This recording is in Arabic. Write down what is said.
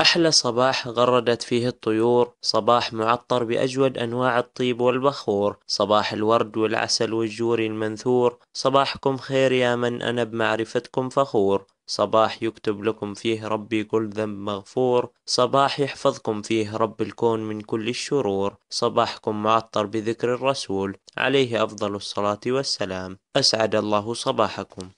أحلى صباح غردت فيه الطيور صباح معطر بأجود أنواع الطيب والبخور صباح الورد والعسل والجور المنثور صباحكم خير يا من أنا بمعرفتكم فخور صباح يكتب لكم فيه ربي كل ذنب مغفور صباح يحفظكم فيه رب الكون من كل الشرور صباحكم معطر بذكر الرسول عليه أفضل الصلاة والسلام أسعد الله صباحكم